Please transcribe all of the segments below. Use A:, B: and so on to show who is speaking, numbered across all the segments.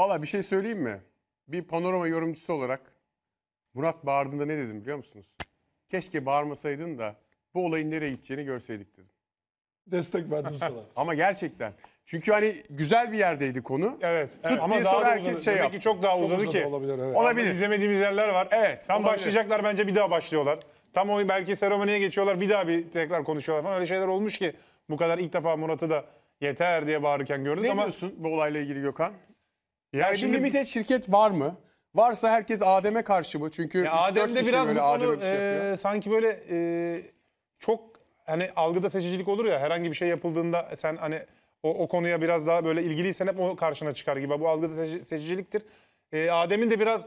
A: Valla bir şey söyleyeyim mi? Bir panorama yorumcusu olarak Murat bağırdığında ne dedim biliyor musunuz? Keşke bağırmasaydın da bu olayın nereye gideceğini görseydik dedim. Destek verdim sana. Ama gerçekten. Çünkü hani güzel bir yerdeydi konu. Evet. evet. Ama
B: daha sonra da herkes uzadı. şey Demek ki çok daha çok uzadı, uzadı ki. Olabilir. Evet.
C: olabilir. İzlemediğimiz yerler var. Evet. Tam olabilir. başlayacaklar bence bir daha başlıyorlar. Tam o belki seremoniye geçiyorlar bir daha bir tekrar konuşuyorlar falan. Öyle şeyler olmuş ki bu kadar ilk defa Murat'ı da yeter diye bağırırken gördük ne ama. Ne diyorsun bu olayla ilgili Gökhan?
A: Yani, yani bir limited şirket var mı? Varsa herkes Adem'e karşı mı? Çünkü ya Adem de biraz böyle bu konu şey
C: e, sanki böyle e, çok hani algıda seçicilik olur ya herhangi bir şey yapıldığında sen hani o, o konuya biraz daha böyle ilgiliysen hep o karşına çıkar gibi. Bu algıda seçiciliktir. E, Adem'in de biraz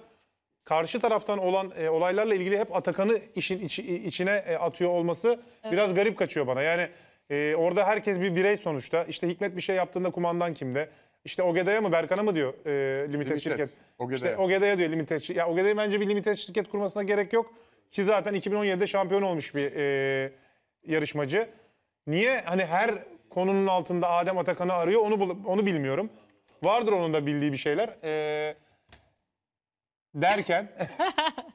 C: karşı taraftan olan e, olaylarla ilgili hep Atakan'ı işin iç, içine e, atıyor olması evet. biraz garip kaçıyor bana. Yani e, orada herkes bir birey sonuçta. İşte Hikmet bir şey yaptığında kumandan kimde? İşte Ogeda'ya mı Berkan'a mı diyor e, limited, limited şirket. Ogeda'ya. İşte Ogeda'ya diyor limited. Ya Ogeda'ya bence bir limited şirket kurmasına gerek yok. Ki zaten 2017'de şampiyon olmuş bir e, yarışmacı. Niye hani her konunun altında Adem Atakan'ı arıyor onu onu bilmiyorum. Vardır onun da bildiği bir şeyler. Ee, derken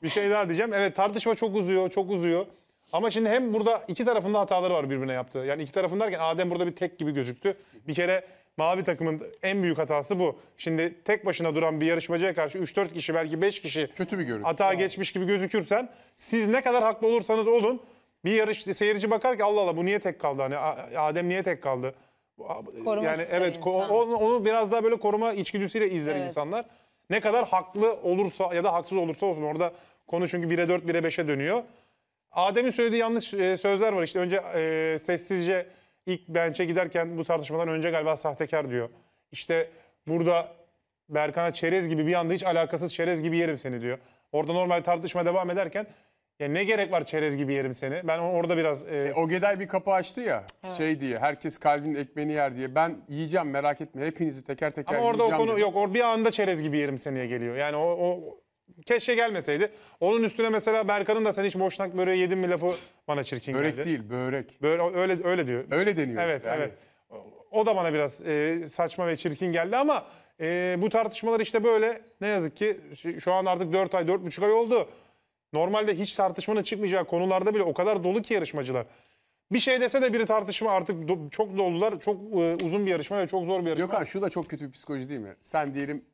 C: bir şey daha diyeceğim. Evet tartışma çok uzuyor, çok uzuyor. Ama şimdi hem burada iki tarafında hataları var birbirine yaptığı. Yani iki tarafın derken Adem burada bir tek gibi gözüktü. Bir kere mavi takımın en büyük hatası bu. Şimdi tek başına duran bir yarışmacıya karşı 3-4 kişi belki 5 kişi kötü bir görüntü. Hata tamam. geçmiş gibi gözükürsen siz ne kadar haklı olursanız olun bir yarış seyirci bakar ki Allah Allah bu niye tek kaldı hani Adem niye tek kaldı? Korumak yani evet insan. onu, biraz daha böyle koruma içgüdüsüyle izler evet. insanlar. Ne kadar haklı olursa ya da haksız olursa olsun orada konu çünkü 1'e 4 1'e 5'e dönüyor. Adem'in söylediği yanlış e, sözler var. İşte önce e, sessizce ilk bençe giderken bu tartışmadan önce galiba sahtekar diyor. İşte burada Berkan'a çerez gibi bir anda hiç alakasız çerez gibi yerim seni diyor. Orada normal tartışma devam ederken ya ne gerek var çerez gibi yerim seni. Ben orada biraz... E... E, Ogeday bir kapı açtı ya evet. şey diye
A: herkes kalbinin ekmeğini yer diye ben yiyeceğim merak etme hepinizi teker teker Ama orada o konu dedi. yok
C: orada bir anda çerez gibi yerim seniye geliyor. Yani o, o keşke gelmeseydi. Onun üstüne mesela Berkan'ın da sen hiç boşnak böreği yedin mi lafı bana çirkin Börek geldi. değil, börek. Böyle, öyle, öyle diyor. Öyle deniyor Evet, işte. yani. evet. O da bana biraz e, saçma ve çirkin geldi ama e, bu tartışmalar işte böyle ne yazık ki şu- an artık 4 ay, 4,5 ay oldu. Normalde hiç tartışmanın çıkmayacağı konularda bile o kadar dolu ki yarışmacılar. Bir şey dese de biri tartışma artık do- çok dolular, çok e, uzun bir yarışma ve çok zor bir yarışma. Yok Gökhan şu da çok kötü bir
A: psikoloji değil mi?
C: Sen diyelim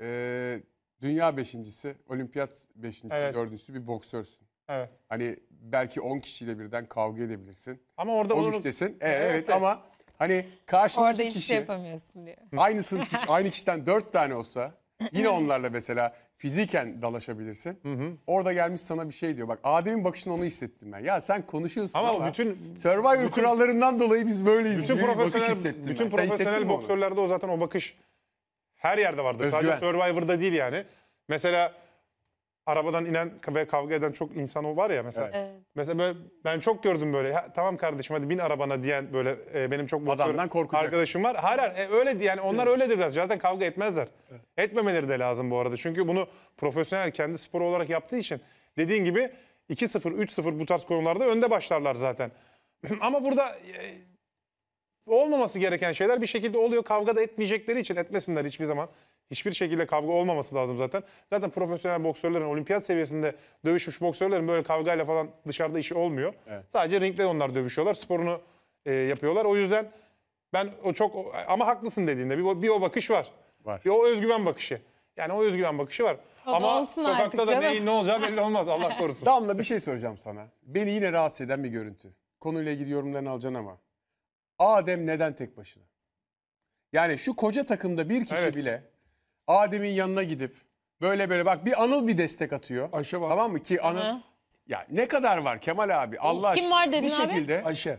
A: eee, Dünya beşincisi, olimpiyat beşincisi, Evet. dördüncüsü bir boksörsün. Evet. Hani belki 10 kişiyle birden kavga edebilirsin. Ama orada onun 13 desin. E, evet, evet. ama hani Orada karşındaki kişi şey
D: yapamıyorsun diyor. aynısını
A: aynı kişiden 4 tane olsa yine onlarla mesela fiziken dalaşabilirsin. Orada gelmiş sana bir şey diyor. Bak Adem'in bakışını onu hissettim ben. Ya sen konuşuyorsun ama, ama, bütün Survivor kurallarından
C: dolayı biz böyleyiz. bütün profesyonel bütün ben. profesyonel mi onu? boksörlerde o zaten o bakış her yerde vardır. Özgüven. Sadece Survivor'da değil yani. Mesela arabadan inen ve kavga eden çok insan var ya mesela. Evet. Mesela böyle, ben çok gördüm böyle. "Ha, tamam kardeşim hadi bin arabana diyen böyle e, benim çok bakıyorum. arkadaşım var. Hayır hayır e, öyle yani onlar öyledir biraz. Zaten kavga etmezler. Etmemeleri de lazım bu arada. Çünkü bunu profesyonel kendi sporu olarak yaptığı için dediğin gibi 2-0 3-0 bu tarz konularda önde başlarlar zaten. Ama burada e, olmaması gereken şeyler bir şekilde oluyor. Kavga da etmeyecekleri için etmesinler hiçbir zaman. Hiçbir şekilde kavga olmaması lazım zaten. Zaten profesyonel boksörlerin, olimpiyat seviyesinde dövüşmüş boksörlerin böyle kavgayla falan dışarıda işi olmuyor. Evet. Sadece ringde onlar dövüşüyorlar, sporunu e, yapıyorlar. O yüzden ben o çok ama haklısın dediğinde bir, bir o bakış var. var. Bir o özgüven bakışı. Yani o özgüven bakışı var. O Ama sokakta da neyin ne olacağı belli olmaz. Allah korusun. Damla
A: bir şey soracağım sana. Beni yine rahatsız eden bir görüntü. Konuyla ilgili yorumlarını alacaksın ama. Adem neden tek başına? Yani şu koca takımda bir kişi Evet. bile Adem'in yanına gidip böyle böyle bak bir Anıl bir destek atıyor. Ayşe var. Tamam mı ki Anıl Hı. ya ne kadar var Kemal abi Allah Kim aşkına var dedin bir abi? şekilde Ayşe.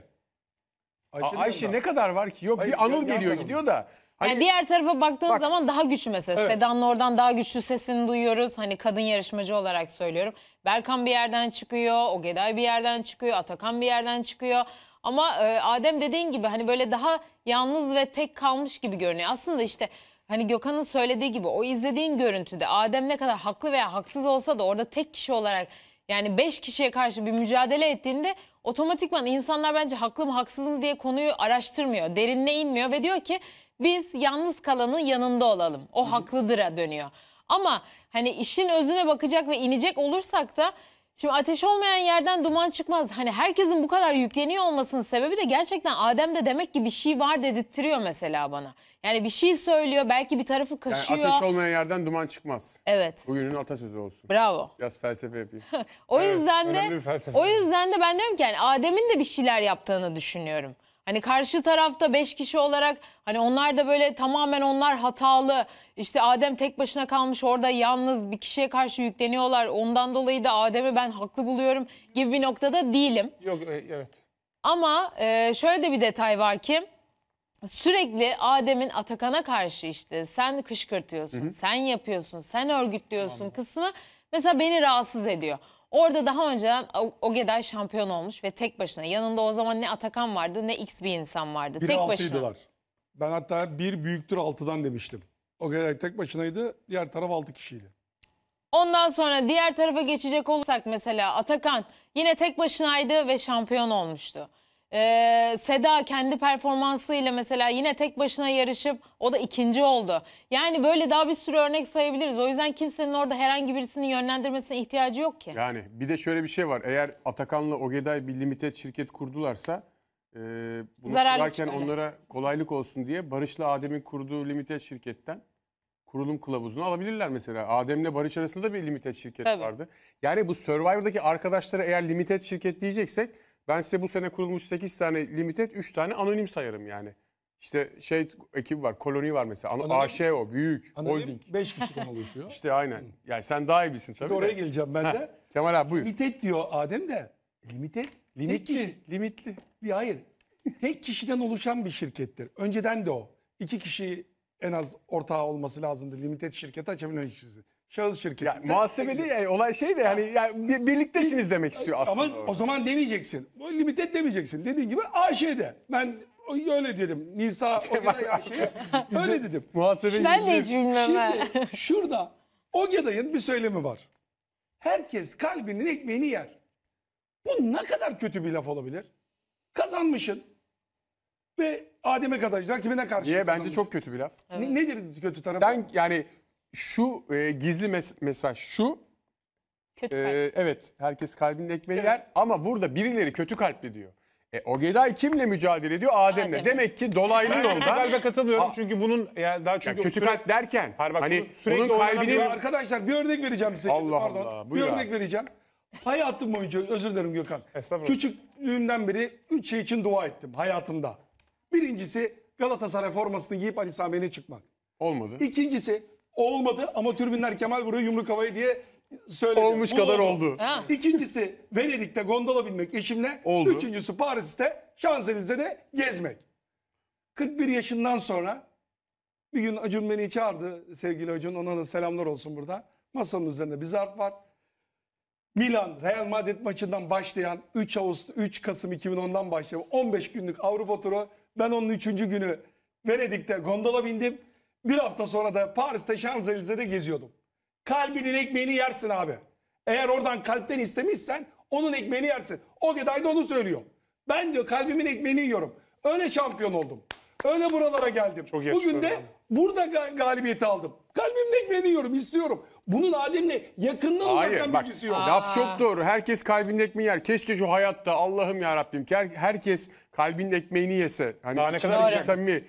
A: A- Ayşe, ne kadar var ki yok Hayır, bir Anıl geliyor gidiyor da hani Yani
D: diğer tarafa baktığın Bak. zaman daha güçlü mesela. Evet. Seda'nın oradan daha güçlü sesini duyuyoruz. Hani kadın yarışmacı olarak söylüyorum. Berkan bir yerden çıkıyor, Ogeday bir yerden çıkıyor, Atakan bir yerden çıkıyor. Ama e, Adem dediğin gibi hani böyle daha yalnız ve tek kalmış gibi görünüyor. Aslında işte hani Gökhan'ın söylediği gibi o izlediğin görüntüde Adem ne kadar haklı veya haksız olsa da orada tek kişi olarak yani 5 kişiye karşı bir mücadele ettiğinde otomatikman insanlar bence haklı mı haksız mı diye konuyu araştırmıyor. Derinine inmiyor ve diyor ki biz yalnız kalanın yanında olalım. O haklıdır'a dönüyor. Ama hani işin özüne bakacak ve inecek olursak da Şimdi ateş olmayan yerden duman çıkmaz. Hani herkesin bu kadar yükleniyor olmasının sebebi de gerçekten Adem'de demek ki bir şey var dedirttiriyor mesela bana. Yani bir şey söylüyor belki bir tarafı kaşıyor. Yani ateş olmayan
A: yerden duman çıkmaz. Evet. Bugünün atasözü olsun. Bravo. Biraz felsefe yapayım.
D: o yüzden evet, de o yüzden de ben diyorum ki yani Adem'in de bir şeyler yaptığını düşünüyorum. Hani karşı tarafta beş kişi olarak hani onlar da böyle tamamen onlar hatalı. İşte Adem tek başına kalmış orada yalnız bir kişiye karşı yükleniyorlar. Ondan dolayı da Adem'i ben haklı buluyorum gibi bir noktada değilim. Yok e, evet. Ama e, şöyle de bir detay var ki sürekli Adem'in Atakan'a karşı işte sen kışkırtıyorsun, hı hı. sen yapıyorsun, sen örgütlüyorsun tamam. kısmı mesela beni rahatsız ediyor. Orada daha önceden Ogeday şampiyon olmuş ve tek başına. Yanında o zaman ne Atakan vardı ne X bir insan vardı. Biri tek başına.
B: Ben hatta bir büyüktür altıdan demiştim. Ogeday tek başınaydı. Diğer taraf altı kişiydi.
D: Ondan sonra diğer tarafa geçecek olursak mesela Atakan yine tek başınaydı ve şampiyon olmuştu. Ee, Seda kendi performansıyla mesela yine tek başına yarışıp o da ikinci oldu. Yani böyle daha bir sürü örnek sayabiliriz. O yüzden kimsenin orada herhangi birisinin yönlendirmesine ihtiyacı yok ki.
A: Yani bir de şöyle bir şey var. Eğer Atakan'la Ogeday bir limited şirket kurdularsa e, bunu Zararlı kurarken çıkmadı. onlara kolaylık olsun diye Barış'la Adem'in kurduğu limited şirketten kurulum kılavuzunu alabilirler mesela. Adem'le Barış arasında da bir limited şirket Tabii. vardı. Yani bu Survivor'daki arkadaşlara eğer limited şirket diyeceksek ben size bu sene kurulmuş 8 tane limited, 3 tane anonim sayarım yani. İşte şey ekibi var, koloni var mesela. Anonim, AŞ o, büyük, anonim holding. 5 kişiden oluşuyor. İşte aynen. Yani sen daha iyi bilsin tabii Şimdi oraya de. geleceğim ben de. Kemal abi buyur. Limited diyor Adem de. Limited? Limitli. Kişi, limitli. Bir hayır. Tek kişiden
B: oluşan bir şirkettir. Önceden de o. İki kişi en az ortağı olması lazımdı. Limited şirketi açabilen kişisi. Şahıs şirketi. Yani muhasebe yani olay
A: şey de yani, yani bir- birliktesiniz
B: demek istiyor aslında. Ama o zaman demeyeceksin. O limited demeyeceksin. Dediğin gibi AŞ'de. Ben öyle dedim. Nisa Ogeday'a AŞ'ye öyle dedim. Muhasebe Ben de hiç bilmem. ha. Şimdi şurada Ogeday'ın bir söylemi var. Herkes kalbinin ekmeğini yer. Bu ne kadar kötü bir laf olabilir? Kazanmışsın.
A: Ve Adem'e kadar rakibine karşı. Niye? Bence çok kötü bir laf. Ne- nedir kötü tarafı? Sen yani şu e, gizli mes- mesaj şu. Kötü e, kalp. evet herkes kalbinde ekmeği yer ama burada birileri kötü kalpli diyor. E, Geday kimle mücadele ediyor? Adem'le. Adem'le. Demek ki dolaylı Ben kötü yoldan. kalbe
C: katılmıyorum Aa. çünkü bunun yani daha çünkü Yani kötü süre- kalp
A: derken Hayır bak, hani onun kalbinin Ya
B: arkadaşlar bir örnek vereceğim size. Allah pardon. Allah, buyur bir abi. örnek vereceğim. Hayatım boyunca özür dilerim Gökhan. Estağfurullah. Küçüklüğümden beri üç şey için dua ettim hayatımda. Birincisi Galatasaray formasını giyip Ali Sami'ne çıkmak. olmadı. İkincisi Olmadı ama türbinler Kemal buraya yumruk havayı diye söyledi. Olmuş Bu kadar oldu. Ha. İkincisi Venedik'te gondola binmek eşimle. Oldu. Üçüncüsü Paris'te Şanzelize'de gezmek. 41 yaşından sonra bir gün Acun beni çağırdı sevgili Acun. Ona da selamlar olsun burada. Masanın üzerinde bir zarf var. Milan Real Madrid maçından başlayan 3 Ağustos 3 Kasım 2010'dan başlayan 15 günlük Avrupa turu ben onun 3. günü Venedik'te gondola bindim bir hafta sonra da Paris'te Şanzelize'de geziyordum. Kalbinin ekmeğini yersin abi. Eğer oradan kalpten istemişsen onun ekmeğini yersin. O Geday da onu söylüyor. Ben diyor kalbimin ekmeğini yiyorum. Öyle şampiyon oldum. Öyle buralara geldim. Çok Bugün de abi. burada ga galibiyeti aldım. Kalbimin ekmeğini yiyorum, istiyorum. Bunun Adem'le yakından Hayır, uzaktan bak, bilgisi yok. Aa. Laf çok doğru.
A: Herkes kalbinin ekmeğini yer. Keşke şu hayatta Allah'ım ya Rabbim herkes kalbinin ekmeğini yese. Hani Daha ne kadar samimi.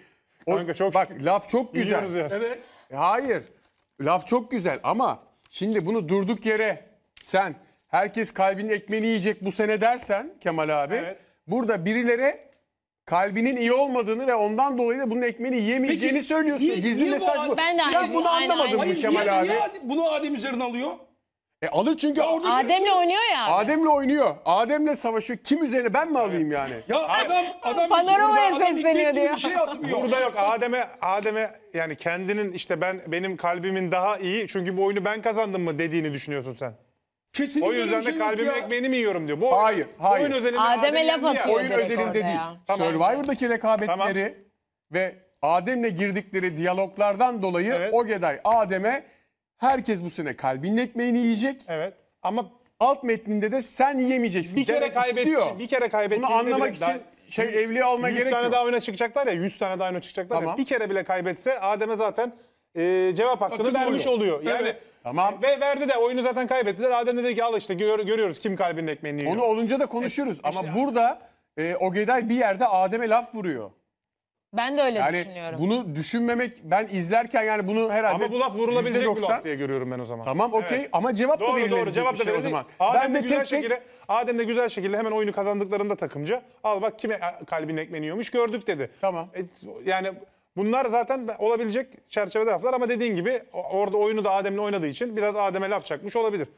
A: O, Kanka çok bak laf çok güzel. Ya. Evet. E, hayır. Laf çok güzel ama şimdi bunu durduk yere sen herkes kalbinin ekmeğini yiyecek bu sene dersen Kemal abi. Evet. Burada birilere kalbinin iyi olmadığını ve ondan dolayı da bunun ekmeğini yemeyeceğini Peki, söylüyorsun. niye- Gizli niye mesaj bu. adam- Ben de aynı- Sen bunu aynı- anlamadın aynı. mı Hayır, şey. Kemal niye, abi? niye Adem- bunu Adem üzerine alıyor? E alır çünkü orada Adem'le
D: oynuyor ya.
C: Adem'le oynuyor. Adem'le savaşıyor. Kim üzerine ben mi alayım yani? Ya adam
B: adam Panoramaya sesleniyor diyor. Bir şey
C: yapmıyor. Burada yok Adem'e Adem'e yani kendinin işte ben benim kalbimin daha iyi çünkü bu oyunu ben kazandım mı dediğini düşünüyorsun sen. Kesinlikle O yüzden de şey yok ekmeğini mi yiyorum diyor. Bu oyun- Hayır,
A: hayır. Oyun özelinde Adem'e Adem laf atıyor. Oyun özelinde değil. Tamam.
C: Survivor'daki
A: rekabetleri ve Adem'le girdikleri diyaloglardan dolayı Evet. Geday. Adem'e Herkes bu sene kalbinin ekmeğini yiyecek. Evet. Ama alt metninde de sen yiyemeyeceksin. Bir kere demek kaybetti. Bir kere kaybetti. Bunu anlamak için şey evli olma 100 gerek tane daha
C: öne çıkacaklar ya 100 tane daha öne çıkacaklar Tamam. ya bir kere bile kaybetse Adem'e zaten e, cevap hakkını Hakkı vermiş doğuyor. oluyor. Yani Evet. Tamam. ve verdi de oyunu zaten kaybettiler. Adem dedi ki al işte gör- görüyoruz kim
A: kalbinin ekmeğini yiyor. Onu olunca da konuşuruz. Ama burada e, Ogeday bir yerde Adem'e laf vuruyor.
D: Ben de öyle Yani düşünüyorum.
A: bunu düşünmemek ben izlerken yani bunu herhalde Ama bu
D: laf vurulabilecek bir laf diye
C: görüyorum ben o zaman. Tamam okey Evet. ama cevap da Doğru doğru cevap bir da şey o zaman. Adem ben de güzel tek tek şekilde, Adem de güzel şekilde hemen oyunu kazandıklarında takımcı al bak kime kalbin ekmeniyormuş gördük dedi. Tamam. E, yani bunlar zaten olabilecek çerçevede laflar ama dediğin gibi orada oyunu da Adem'le oynadığı için biraz Adem'e laf çakmış olabilir.